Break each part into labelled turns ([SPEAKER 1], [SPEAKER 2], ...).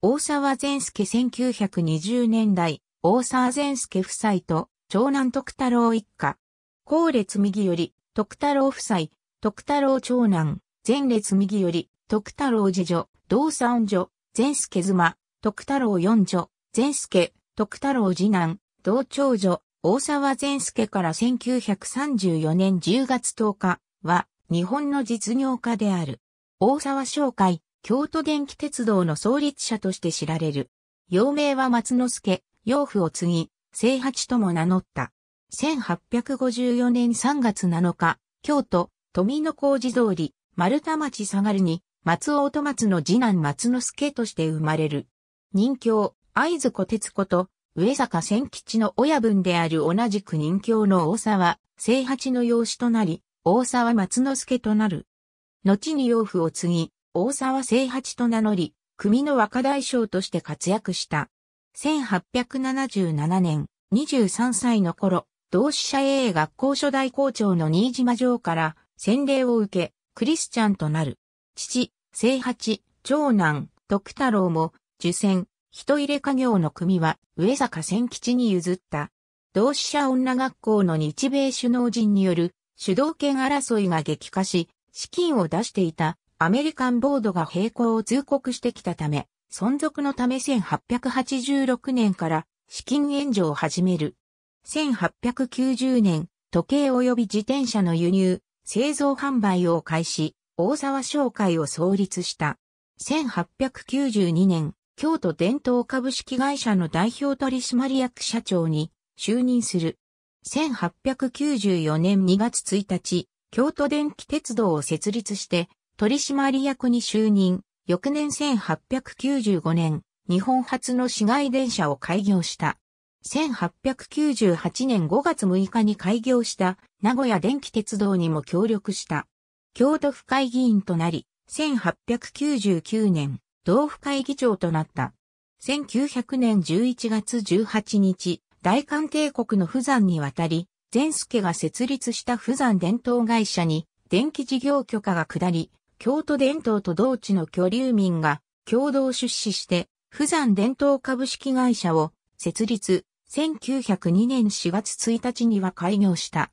[SPEAKER 1] 大沢善介1920年代、大沢善介夫妻と、長男徳太郎一家。後列右より、徳太郎夫妻、徳太郎長男、前列右より、徳太郎次女、同三女、善介妻、徳太郎四女、善介、徳太郎次男、同長女、大沢善介から1934年10月10日は、日本の実業家である。大沢商会、京都電気鉄道の創立者として知られる。幼名は松之助、養父を継ぎ、聖八とも名乗った。1854年3月7日、京都、富野小路通り、丸田町下がるに、松尾と松の次男松之助として生まれる。任教、合津小鉄子と、上坂千吉の親分である同じく任教の大沢、聖八の養子となり、大沢松之助となる。後に養父を継ぎ、大沢清八と名乗り、組の若大将として活躍した。1877年、23歳の頃、同志社 A 学校初代校長の新島城から洗礼を受け、クリスチャンとなる。父、清八、長男、徳太郎も、受選、人入れ家業の組は、上坂千吉に譲った。同志社女学校の日米首脳陣による主導権争いが激化し、資金を出していたアメリカンボードが並行を通告してきたため、存続のため1886年から資金援助を始める。1890年、時計及び自転車の輸入、製造販売を開始、大沢商会を創立した。1892年、京都伝統株式会社の代表取締役社長に就任する。1894年2月1日、京都電気鉄道を設立して、取締役に就任、翌年1895年、日本初の市街電車を開業した。1898年5月6日に開業した名古屋電気鉄道にも協力した。京都府会議員となり、1899年、道府会議長となった。1900年11月18日、大韓帝国の富山に渡り、善助が設立した富山伝統会社に電気事業許可が下り、京都伝統と同地の居留民が共同出資して、富山伝統株式会社を設立、1902年4月1日には開業した。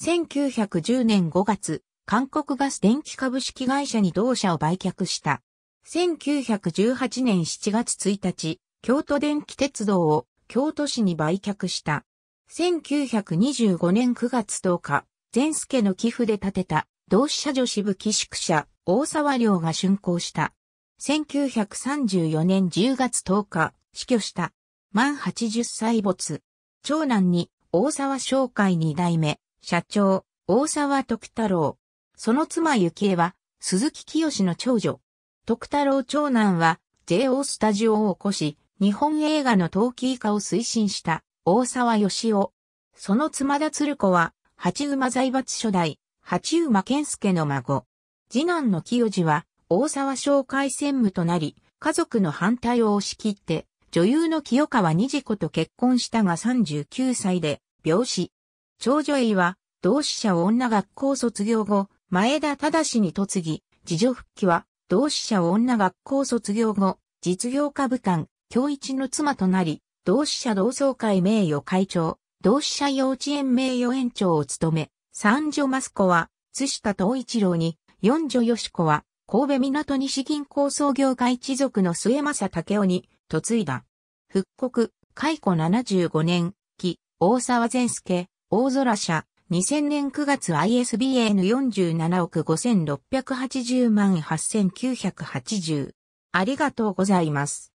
[SPEAKER 1] 1910年5月、韓国ガス電気株式会社に同社を売却した。1918年7月1日、京都電気鉄道を京都市に売却した。1925年9月10日、全助の寄付で建てた同志社女子部寄宿舎、大沢良が竣工した。1934年10月10日、死去した。満80歳没。長男に、大沢商会二代目、社長、大沢徳太郎。その妻幸恵は、鈴木清の長女。徳太郎長男は、JO スタジオを起こし、日本映画の陶器以下を推進した、大沢義夫。その妻田鶴子は、八馬財閥初代、八馬健介の孫。次男の清治は、大沢商会専務となり、家族の反対を押し切って、女優の清川二次子と結婚したが39歳で、病死。長女栄は、同志社女学校卒業後、前田忠に嫁ぎ、自助復帰は、同志社女学校卒業後、実業家部官、教一の妻となり、同志社同窓会名誉会長、同志社幼稚園名誉園長を務め、三女マスコは、津下藤一郎に、四女よしコは、神戸港西銀行創業家一族の末政武雄に、嫁いだ。復刻、解雇75年、期、大沢善介、大空社、2000年9月 ISBN47 億5680万8980。ありがとうございます。